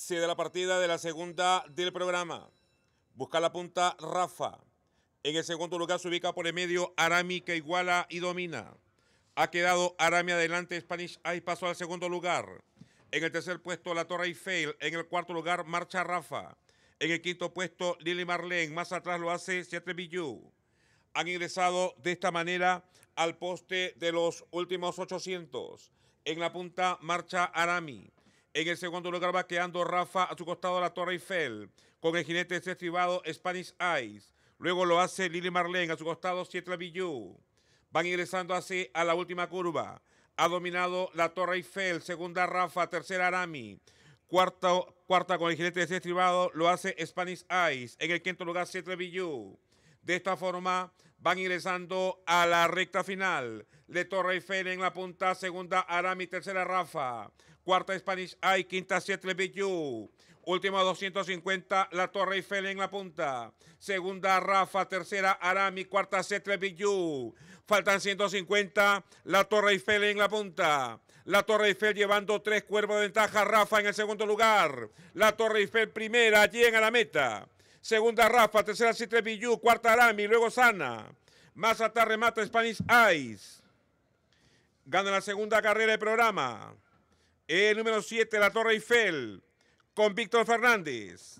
Se da la partida de la segunda del programa. Busca la punta Rafa. En el segundo lugar se ubica por el medio Arami que iguala y domina. Ha quedado Arami adelante, Spanish Ice pasó al segundo lugar. En el tercer puesto la Torre Eiffel. En el cuarto lugar marcha Rafa. En el quinto puesto Lily Marlene. Más atrás lo hace Seattle Billou. Han ingresado de esta manera al poste de los últimos 800. En la punta marcha Arami. En el segundo lugar va quedando Rafa a su costado la Torre Eiffel, con el jinete estribado Spanish Ice. Luego lo hace Lily Marlene a su costado Sietra Villú. Van ingresando así a la última curva. Ha dominado la Torre Eiffel, segunda Rafa, tercera Arami. Cuarta, cuarta con el jinete estribado lo hace Spanish Ice. En el quinto lugar Sietra Villú. De esta forma van ingresando a la recta final. La Torre Eiffel en la punta, segunda Arami, tercera Rafa, cuarta Spanish Eye, quinta Seattle You. Última 250, la Torre Eiffel en la punta. Segunda Rafa, tercera Arami, cuarta Seattle Yu. Faltan 150, la Torre Eiffel en la punta. La Torre Eiffel llevando tres cuervos de ventaja. Rafa en el segundo lugar. La Torre Eiffel primera, llega a la meta. Segunda Rafa, tercera Citre Pillú, cuarta Arami, luego Sana. Más atrás remata Spanish Ice. Gana la segunda carrera del programa. El número 7, la Torre Eiffel, con Víctor Fernández.